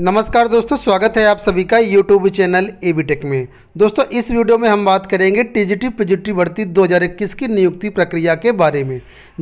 नमस्कार दोस्तों स्वागत है आप सभी का यूट्यूब चैनल ए टेक में दोस्तों इस वीडियो में हम बात करेंगे टीजीटी पीजीटी भर्ती 2021 की नियुक्ति प्रक्रिया के बारे में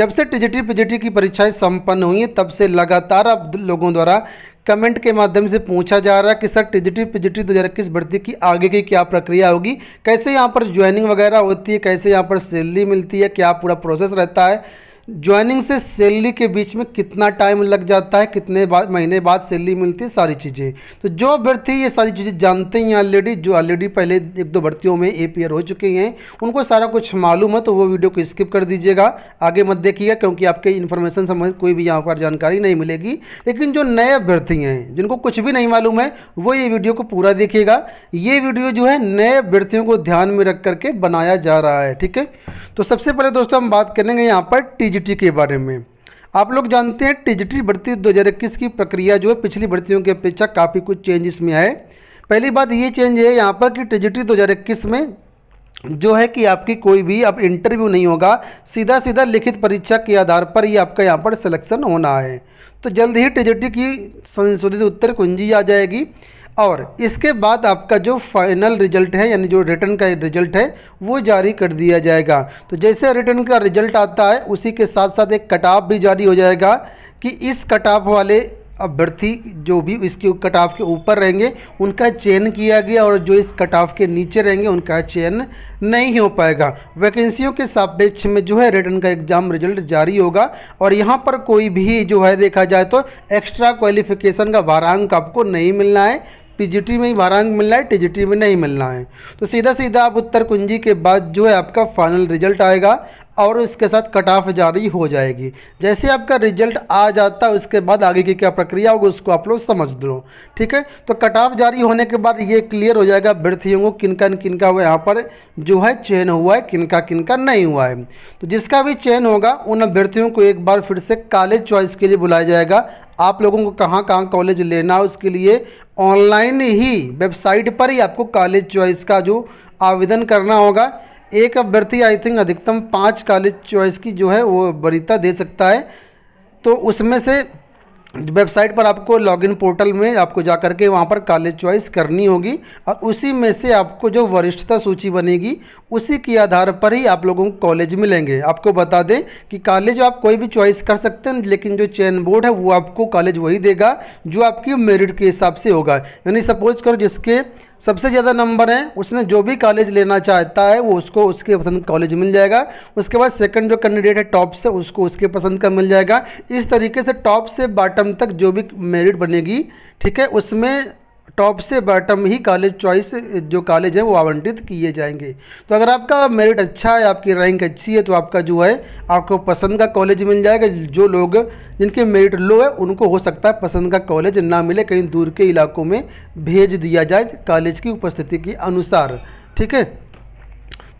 जब से टीजीटी पीजीटी की परीक्षाएं संपन्न हुई हैं तब से लगातार अब लोगों द्वारा कमेंट के माध्यम से पूछा जा रहा है कि सर टीजीटी पीजीटी दो हज़ार इक्कीस भर्ती की आगे की क्या प्रक्रिया होगी कैसे यहाँ पर ज्वाइनिंग वगैरह होती है कैसे यहाँ पर सैलरी मिलती है क्या पूरा प्रोसेस रहता है ज्वाइनिंग से सैलरी के बीच में कितना टाइम लग जाता है कितने बाद महीने बाद सैलरी मिलती है सारी चीज़ें तो जो अभ्यर्थी ये सारी चीज़ें जानते हैं ऑलरेडी जो ऑलरेडी पहले एक दो भर्तियों में ए पी हो चुके हैं उनको सारा कुछ मालूम है तो वो वीडियो को स्किप कर दीजिएगा आगे मत देखिएगा क्योंकि आपके इन्फॉर्मेशन संबंधित कोई भी यहाँ पर जानकारी नहीं मिलेगी लेकिन जो नए अभ्यर्थी हैं जिनको कुछ भी नहीं मालूम है वो ये वीडियो को पूरा देखिएगा ये वीडियो जो है नए अभ्यर्थियों को ध्यान में रख करके बनाया जा रहा है ठीक है तो सबसे पहले दोस्तों हम बात करेंगे यहाँ पर टी टीजीटी के बारे में आप लोग जानते हैं टीजीटी भर्ती 2021 की प्रक्रिया जो है पिछली भर्तियों की अपेक्षा काफ़ी कुछ चेंज इसमें आए पहली बात ये चेंज है यहाँ पर कि टीजीटी 2021 में जो है कि आपकी कोई भी अब इंटरव्यू नहीं होगा सीधा सीधा लिखित परीक्षा के आधार पर ही आपका यहाँ पर सिलेक्शन होना है तो जल्द ही टीजीटी की संशोधित उत्तर कुंजी आ जाएगी और इसके बाद आपका जो फाइनल रिजल्ट है यानी जो रिटर्न का रिजल्ट है वो जारी कर दिया जाएगा तो जैसे रिटर्न का रिजल्ट आता है उसी के साथ साथ एक ऑफ भी जारी हो जाएगा कि इस कटाव वाले अभ्यर्थी जो भी इसके कटाव के ऊपर रहेंगे उनका चयन किया गया और जो इस ऑफ के नीचे रहेंगे उनका चयन नहीं हो पाएगा वैकेंसियों के सापेक्ष में जो है रिटर्न का एग्ज़ाम रिजल्ट जारी होगा और यहाँ पर कोई भी जो है देखा जाए तो एक्स्ट्रा क्वालिफिकेशन का वारांक आपको नहीं मिलना है टीजीटी में ही वारांग मिलना है टीजीटी में नहीं मिलना है तो सीधा सीधा आप उत्तर कुंजी के बाद जो है आपका फाइनल रिजल्ट आएगा और इसके साथ कट ऑफ जारी हो जाएगी जैसे आपका रिजल्ट आ जाता है उसके बाद आगे की क्या प्रक्रिया होगी उसको आप लोग समझ लो ठीक है तो कट ऑफ जारी होने के बाद ये क्लियर हो जाएगा अभ्यर्थियों को किनका किनका हुआ यहाँ पर जो है चयन हुआ है किनका किनका नहीं हुआ है तो जिसका भी चयन होगा उन अभ्यर्थियों को एक बार फिर से कॉलेज चॉइस के लिए बुलाया जाएगा आप लोगों को कहाँ कहाँ कॉलेज लेना है उसके लिए ऑनलाइन ही वेबसाइट पर ही आपको कॉलेज चॉइस का जो आवेदन करना होगा एक अभ्यर्थी आई थिंक अधिकतम पाँच कॉलेज चॉइस की जो है वो वरीता दे सकता है तो उसमें से वेबसाइट पर आपको लॉगिन पोर्टल में आपको जा करके के वहाँ पर कॉलेज चॉइस करनी होगी और उसी में से आपको जो वरिष्ठता सूची बनेगी उसी के आधार पर ही आप लोगों को कॉलेज मिलेंगे आपको बता दें कि कॉलेज आप कोई भी चॉइस कर सकते हैं लेकिन जो चैन बोर्ड है वो आपको कॉलेज वही देगा जो आपकी मेरिट के हिसाब से होगा यानी सपोज करो जिसके सबसे ज़्यादा नंबर हैं उसने जो भी कॉलेज लेना चाहता है वो उसको उसके पसंद कॉलेज मिल जाएगा उसके बाद सेकंड जो कैंडिडेट है टॉप से उसको उसके पसंद का मिल जाएगा इस तरीके से टॉप से बॉटम तक जो भी मेरिट बनेगी ठीक है उसमें टॉप से बॉटम ही कॉलेज चॉइस जो कॉलेज है वो आवंटित किए जाएंगे तो अगर आपका मेरिट अच्छा है आपकी रैंक अच्छी है तो आपका जो है आपको पसंद का कॉलेज मिल जाएगा जो लोग जिनके मेरिट लो है उनको हो सकता है पसंद का कॉलेज ना मिले कहीं दूर के इलाकों में भेज दिया जाए कॉलेज की उपस्थिति के अनुसार ठीक है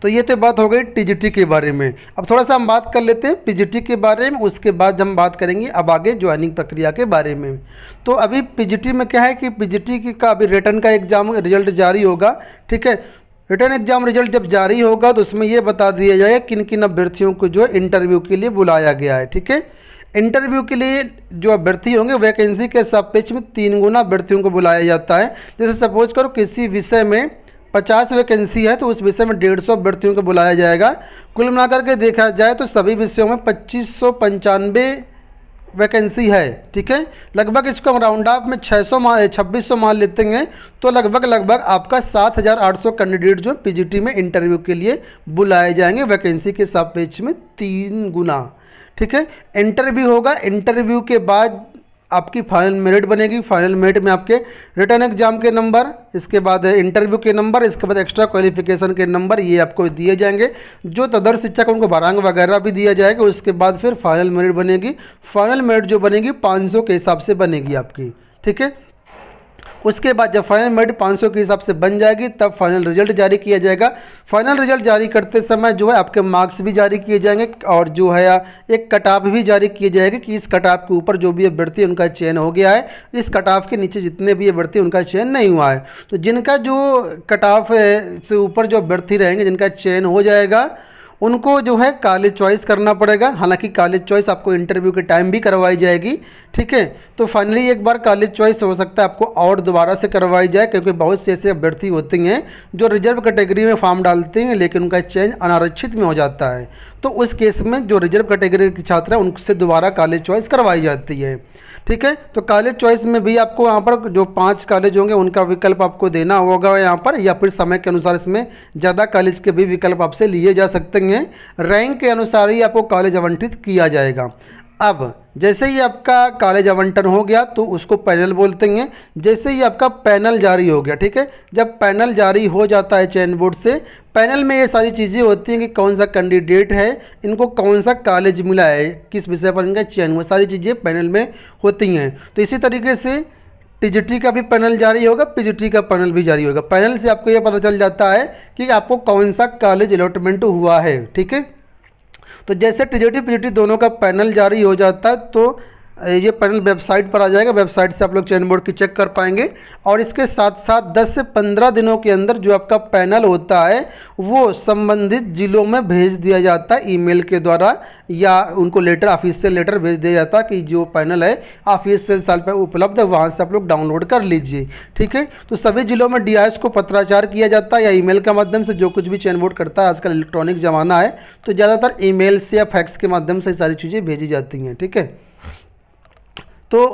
तो ये तो बात हो गई टी के बारे में अब थोड़ा सा हम बात कर लेते हैं पी के बारे में उसके बाद हम बात करेंगे अब आगे ज्वाइनिंग प्रक्रिया के बारे में तो अभी पी में क्या है कि पी का अभी रिटर्न का एग्ज़ाम रिजल्ट जारी होगा ठीक है रिटर्न एग्जाम रिजल्ट जब जारी होगा तो उसमें यह बता दिया जाए किन किन अभ्यर्थियों को जो इंटरव्यू के लिए बुलाया गया है ठीक है इंटरव्यू के लिए जो अभ्यर्थी होंगे वैकेंसी के सापेक्ष में तीन गुना अभ्यर्थियों को बुलाया जाता है जैसे सपोज करो किसी विषय में पचास वैकेंसी है तो उस विषय में डेढ़ सौ अभ्यर्थियों को बुलाया जाएगा कुल मिलाकर के देखा जाए तो सभी विषयों में पच्चीस सौ पंचानवे वैकेंसी है ठीक है लगभग इसको हम राउंड ऑफ में 600 सौ मान छब्बीस सौ मान लेते हैं तो लगभग लगभग आपका 7,800 कैंडिडेट जो पीजीटी में इंटरव्यू के लिए बुलाए जाएंगे वैकेंसी के सापेक्ष में तीन गुना ठीक है इंटरव्यू होगा इंटरव्यू के बाद आपकी फाइनल मेरिट बनेगी फाइनल मेरिट में आपके रिटर्न एग्जाम के नंबर इसके बाद इंटरव्यू के नंबर इसके बाद एक्स्ट्रा क्वालिफिकेशन के नंबर ये आपको दिए जाएंगे जो तदर शिक्षक उनको बारांग वगैरह भी दिया जाएगा उसके बाद फिर फाइनल मेरिट बनेगी फाइनल मेरिट जो बनेगी पाँच के हिसाब से बनेगी आपकी ठीक है उसके बाद जब फाइनल मेरिट 500 के हिसाब से बन जाएगी तब फाइनल रिजल्ट जारी किया जाएगा फाइनल रिजल्ट जारी करते समय जो है आपके मार्क्स भी जारी किए जाएंगे और जो है एक कट ऑफ भी जारी किए जाएंगे कि इस कट ऑफ के ऊपर जो भी अभ्यर्थी उनका चयन हो गया है इस कट ऑफ के नीचे जितने भी अभ्यर्थी उनका चयन नहीं हुआ है तो जिनका जो कट ऑफ से ऊपर जो अभ्यर्थी रहेंगे जिनका चयन हो जाएगा उनको जो है कॉलेज चॉइस करना पड़ेगा हालांकि कॉलेज चॉइस आपको इंटरव्यू के टाइम भी करवाई जाएगी ठीक है तो फाइनली एक बार कॉलेज चॉइस हो सकता है आपको और दोबारा से करवाई जाए क्योंकि बहुत से ऐसे अभ्यर्थी होते हैं जो रिजर्व कैटेगरी में फॉर्म डालते हैं लेकिन उनका चेंज अनारक्षित में हो जाता है तो उस केस में जो रिजर्व कैटेगरी के छात्र हैं उनसे दोबारा कॉलेज चॉइस करवाई जाती है ठीक है तो कॉलेज चॉइस में भी आपको यहाँ पर जो पांच कॉलेज होंगे उनका विकल्प आपको देना होगा यहाँ पर या फिर समय के अनुसार इसमें ज़्यादा कॉलेज के भी विकल्प आपसे लिए जा सकते हैं रैंक के अनुसार ही आपको कॉलेज आवंटित किया जाएगा अब जैसे ही आपका कॉलेज आवंटन हो गया तो उसको पैनल बोलते हैं जैसे ही आपका पैनल जारी हो गया ठीक है जब पैनल जारी हो जाता है चयन बोर्ड से पैनल में ये सारी चीज़ें होती हैं कि कौन सा कैंडिडेट है इनको कौन सा कॉलेज मिला है किस विषय पर इनका चयन हुआ सारी चीज़ें पैनल में होती हैं तो इसी तरीके से टीजीटी का भी पैनल जारी होगा पीजीटी का पैनल भी जारी होगा पैनल से आपको ये पता चल जाता है कि आपको कौन सा कॉलेज अलॉटमेंट हुआ है ठीक है तो जैसे ट्रिजेटिव पीजेटिव दोनों का पैनल जारी हो जाता है तो ये पैनल वेबसाइट पर आ जाएगा वेबसाइट से आप लोग चैन बोर्ड की चेक कर पाएंगे और इसके साथ साथ 10 से 15 दिनों के अंदर जो आपका पैनल होता है वो संबंधित ज़िलों में भेज दिया जाता है ईमेल के द्वारा या उनको लेटर ऑफिशियल लेटर भेज दिया जाता है कि जो पैनल है ऑफिस से साल पर उपलब्ध है वहाँ से आप लोग डाउनलोड कर लीजिए ठीक है तो सभी ज़िलों में डी को पत्राचार किया जाता है या ई के माध्यम से जो कुछ भी चैन बोर्ड करता है आजकल इलेक्ट्रॉनिक ज़माना है तो ज़्यादातर ई से या फैक्स के माध्यम से सारी चीज़ें भेजी जाती हैं ठीक है तो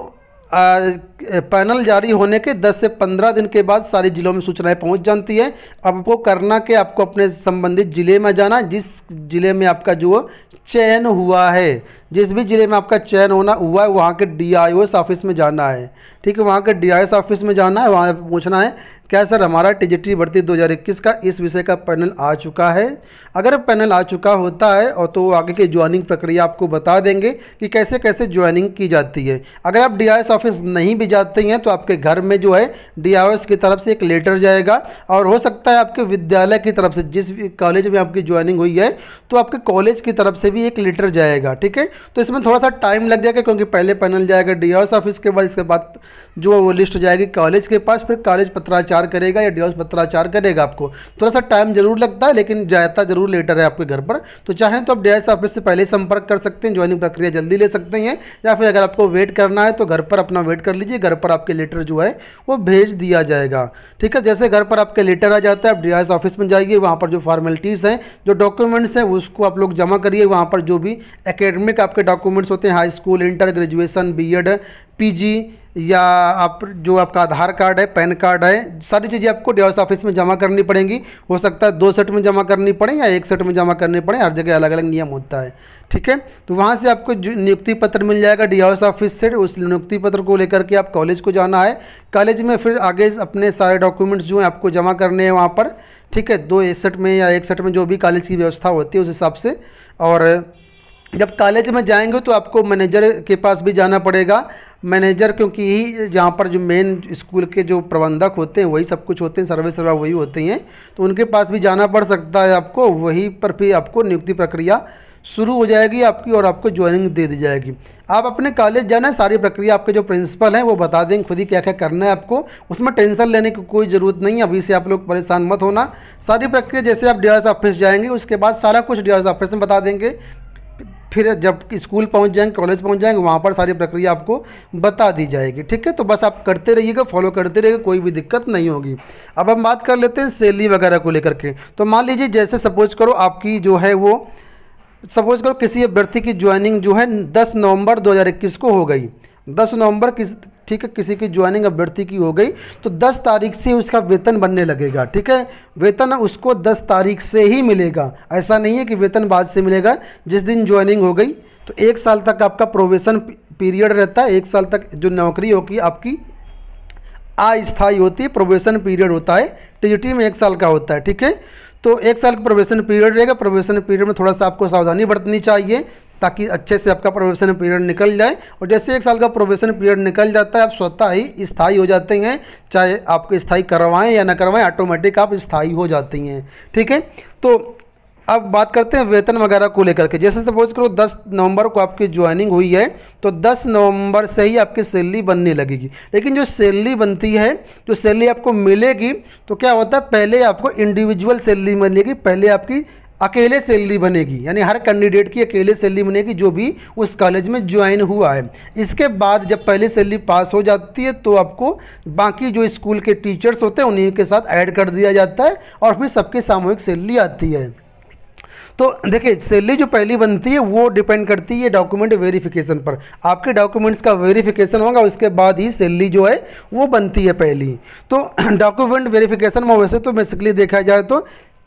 पैनल जारी होने के 10 से 15 दिन के बाद सारे ज़िलों में सूचनाएं पहुंच जाती है अब आपको करना कि आपको अपने संबंधित ज़िले में जाना जिस ज़िले में आपका जो चयन हुआ है जिस भी ज़िले में आपका चयन होना हुआ है वहाँ के डी ऑफिस में जाना है ठीक है वहाँ के डी ऑफिस में जाना है वहाँ पूछना है क्या सर हमारा टिजिटरी भर्ती 2021 का इस विषय का पैनल आ चुका है अगर पैनल आ चुका होता है और तो आगे की ज्वाइनिंग प्रक्रिया आपको बता देंगे कि कैसे कैसे ज्वाइनिंग की जाती है अगर आप डी ऑफिस नहीं भी जाते हैं तो आपके घर में जो है डी की तरफ से एक लेटर जाएगा और हो सकता है आपके विद्यालय की तरफ से जिस कॉलेज में आपकी ज्वाइनिंग हुई है तो आपके कॉलेज की तरफ से भी एक लेटर जाएगा ठीक है तो इसमें थोड़ा सा टाइम लग जाएगा क्योंकि पहले पैनल जाएगा डी ऑफिस के बाद इसके बाद जो वो लिस्ट जाएगी कॉलेज के पास फिर कॉलेज पत्राचार पत्राचार करेगा या डिवोर्स पत्राचार करेगा आपको थोड़ा सा टाइम जरूर लगता है लेकिन जायता जरूर लेटर है आपके घर पर तो चाहें तो आप डिवोर्स ऑफिस से पहले संपर्क कर सकते हैं ज्वाइनिंग प्रक्रिया जल्दी ले सकते हैं या फिर अगर आपको वेट करना है तो घर पर अपना वेट कर लीजिए घर पर आपके लेटर जो है वो भेज दिया जाएगा ठीक है जैसे घर पर आपके लेटर आ जाता है आप डी ऑफिस में जाइए वहाँ पर जो फॉर्मेलिटीज़ हैं जो डॉक्यूमेंट्स हैं उसको आप लोग जमा करिए वहाँ पर जो भी एकेडमिक आपके डॉक्यूमेंट्स होते हैं high school inter graduation B PG या आप जो आपका आधार कार्ड है पैन कार्ड है सारी चीज़ें आपको डी ऑफिस में जमा करनी पड़ेंगी हो सकता है दो सेट में जमा करनी पड़े या एक सेट में जमा करनी पड़े हर जगह अलग अलग नियम होता है ठीक है तो वहाँ से आपको नियुक्ति पत्र मिल जाएगा डी ऑफिस से उस नियुक्ति पत्र को लेकर के आप कॉलेज को जाना है कॉलेज में फिर आगे अपने सारे डॉक्यूमेंट्स जो हैं आपको जमा करने हैं वहाँ पर ठीक है दो सेट में या एक सेट में जो भी कॉलेज की व्यवस्था होती है उस हिसाब से और जब कॉलेज में जाएंगे तो आपको मैनेजर के पास भी जाना पड़ेगा मैनेजर क्योंकि ही जहाँ पर जो मेन स्कूल के जो प्रबंधक होते हैं वही सब कुछ होते हैं सर्वे सर्वा वही होते हैं तो उनके पास भी जाना पड़ सकता है आपको वहीं पर भी आपको नियुक्ति प्रक्रिया शुरू हो जाएगी आपकी और आपको ज्वाइनिंग दे दी जाएगी आप अपने कॉलेज जाना है सारी प्रक्रिया आपके जो प्रिंसिपल हैं वो बता देंगे खुद ही क्या क्या करना है आपको उसमें टेंशन लेने की कोई ज़रूरत नहीं है अभी से आप लोग परेशान मत होना सारी प्रक्रिया जैसे आप डी ऑफिस जाएंगे उसके बाद सारा कुछ डी ऑफिस में बता देंगे फिर जब स्कूल पहुंच जाएंगे कॉलेज पहुंच जाएंगे वहाँ पर सारी प्रक्रिया आपको बता दी जाएगी ठीक है तो बस आप करते रहिएगा फॉलो करते रहिएगा कोई भी दिक्कत नहीं होगी अब हम बात कर लेते हैं सैलरी वगैरह को लेकर के तो मान लीजिए जैसे सपोज करो आपकी जो है वो सपोज करो किसी अभ्यर्थी की ज्वाइनिंग जो है दस नवंबर दो को हो गई दस नवंबर किस ठीक है किसी की ज्वाइनिंग अभ्यर्थी की हो गई तो दस तारीख से उसका वेतन बनने लगेगा ठीक है वेतन उसको दस तारीख से ही मिलेगा ऐसा नहीं है कि वेतन बाद से मिलेगा जिस दिन ज्वाइनिंग हो गई तो एक साल तक आपका प्रोवेशन पीरियड रहता है एक साल तक जो नौकरी होगी आपकी अस्थायी होती है प्रोवेशन पीरियड होता है टीजीटी में एक साल का होता है ठीक है तो एक साल का प्रोवेशन पीरियड रहेगा प्रोवेशन पीरियड में थोड़ा सा आपको सावधानी बरतनी चाहिए ताकि अच्छे से आपका प्रोवेशन पीरियड निकल जाए और जैसे एक साल का प्रोवेशन पीरियड निकल जाता है आप स्वतः ही स्थाई हो जाते हैं चाहे आपको स्थायी करवाएं या ना करवाएं ऑटोमेटिक आप स्थाई हो जाती हैं ठीक है तो अब बात करते हैं वेतन वगैरह को लेकर के जैसे सपोज करो 10 नवंबर को आपकी ज्वाइनिंग हुई है तो 10 नवंबर से ही आपकी सैलरी बनने लगेगी लेकिन जो सैलरी बनती है जो सैलरी आपको मिलेगी तो क्या होता है पहले आपको इंडिविजुअल सैलरी मिलेगी पहले आपकी अकेले सैलरी बनेगी यानी हर कैंडिडेट की अकेले सैलरी बनेगी जो भी उस कॉलेज में ज्वाइन हुआ है इसके बाद जब पहले सैलरी पास हो जाती है तो आपको बाकी जो स्कूल के टीचर्स होते हैं उन्हीं के साथ ऐड कर दिया जाता है और फिर सबकी सामूहिक सैलरी आती है तो देखिए सैलरी जो पहली बनती है वो डिपेंड करती है डॉक्यूमेंट वेरिफिकेशन पर आपके डॉक्यूमेंट्स का वेरिफिकेशन होगा उसके बाद ही सैलरी जो है वो बनती है पहली तो डॉक्यूमेंट वेरिफिकेशन में वैसे तो बेसिकली देखा जाए तो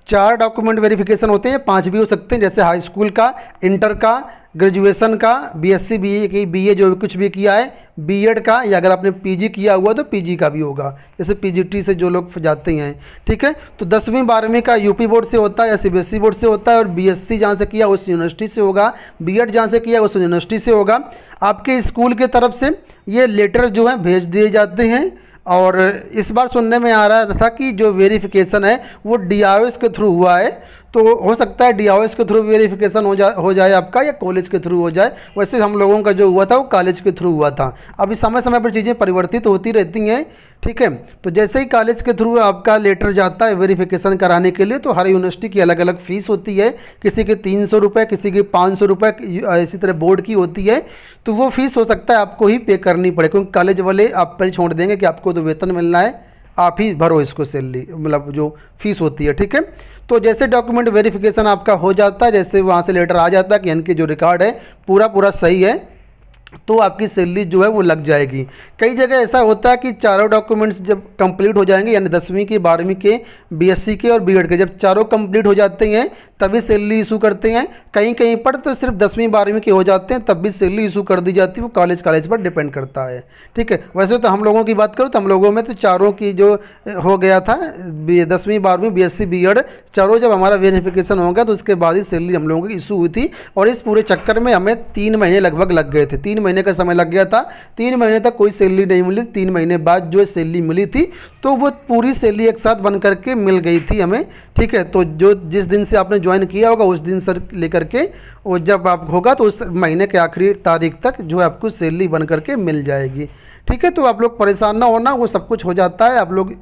चार डॉक्यूमेंट वेरिफिकेशन होते हैं पांच भी हो सकते हैं जैसे हाई स्कूल का इंटर का ग्रेजुएशन का बीएससी बीए की बीए जो कुछ भी किया है बीएड का या अगर आपने पीजी किया हुआ तो पीजी का भी होगा जैसे पीजीटी से जो लोग जाते हैं ठीक है तो दसवीं बारहवीं का यूपी बोर्ड से होता है या सीबीएसई बोर्ड से होता है और बीएससी जहाँ से किया उस यूनिवर्सिटी से होगा बी जहाँ से किया उस यूनिवर्सिटी से होगा आपके स्कूल के तरफ से ये लेटर जो है भेज दिए जाते हैं और इस बार सुनने में आ रहा था कि जो वेरिफिकेशन है वो डी के थ्रू हुआ है तो हो सकता है डी के थ्रू वेरिफिकेशन हो जा हो जाए आपका या कॉलेज के थ्रू हो जाए वैसे हम लोगों का जो हुआ था वो कॉलेज के थ्रू हुआ था अभी समय समय पर चीज़ें परिवर्तित होती रहती हैं ठीक है तो जैसे ही कॉलेज के थ्रू आपका लेटर जाता है वेरिफिकेशन कराने के लिए तो हर यूनिवर्सिटी की अलग अलग फ़ीस होती है किसी की तीन सौ रुपये किसी की पाँच सौ रुपये इसी तरह बोर्ड की होती है तो वो फ़ीस हो सकता है आपको ही पे करनी पड़े क्योंकि कॉलेज वाले आप पर छोड़ देंगे कि आपको तो वेतन मिलना है आप ही भरो इसको सैलरी मतलब जो फीस होती है ठीक है तो जैसे डॉक्यूमेंट वेरिफिकेशन आपका हो जाता है जैसे वहाँ से लेटर आ जाता है कि इनके जो रिकॉर्ड है पूरा पूरा सही है तो आपकी सैलरी जो है वो लग जाएगी कई जगह ऐसा होता है कि चारों डॉक्यूमेंट्स जब कंप्लीट हो जाएंगे यानी दसवीं के बारहवीं के बीएससी के और बीएड के जब चारों कंप्लीट हो जाते हैं तभी सैलरी इशू करते हैं कहीं कहीं पर तो सिर्फ दसवीं बारहवीं के हो जाते हैं तब भी सैलरी इशू कर दी जाती है वो कॉलेज कॉलेज पर डिपेंड करता है ठीक है वैसे तो हम लोगों की बात करूँ तो हम लोगों में तो चारों की जो हो गया था दसवीं बारहवीं बी एस चारों जब हमारा वेरिफिकेशन हो गया तो उसके बाद ही सैलरी हम लोगों की इशू हुई थी और इस पूरे चक्कर में हमें तीन महीने लगभग लग गए थे तीन महीने का समय लग गया था तीन महीने तक कोई सैलरी नहीं मिली तीन महीने बाद जो सैलरी मिली थी तो वो पूरी सैलरी एक साथ बन करके मिल गई थी हमें ठीक है तो जो जिस दिन से आपने ज्वाइन किया होगा उस दिन सर लेकर के और जब आप होगा तो उस महीने के आखिरी तारीख तक जो है आपको सैलरी बन करके मिल जाएगी ठीक है तो आप लोग परेशान ना होना वो सब कुछ हो जाता है आप लोग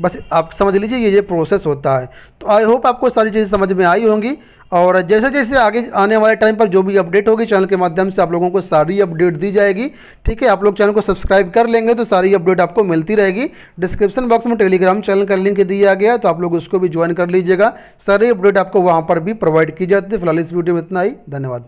बस आप समझ लीजिए ये ये प्रोसेस होता है तो आई होप आपको सारी चीज़ें समझ में आई होंगी और जैसे जैसे आगे आने वाले टाइम पर जो भी अपडेट होगी चैनल के माध्यम से आप लोगों को सारी अपडेट दी जाएगी ठीक है आप लोग चैनल को सब्सक्राइब कर लेंगे तो सारी अपडेट आपको मिलती रहेगी डिस्क्रिप्शन बॉक्स में टेलीग्राम चैनल का लिंक दिया गया तो आप लोग उसको भी ज्वाइन कर लीजिएगा सारी अपडेट आपको वहाँ पर भी प्रोवाइड की जाती है फिलहाल इस वीडियो में इतना ही धन्यवाद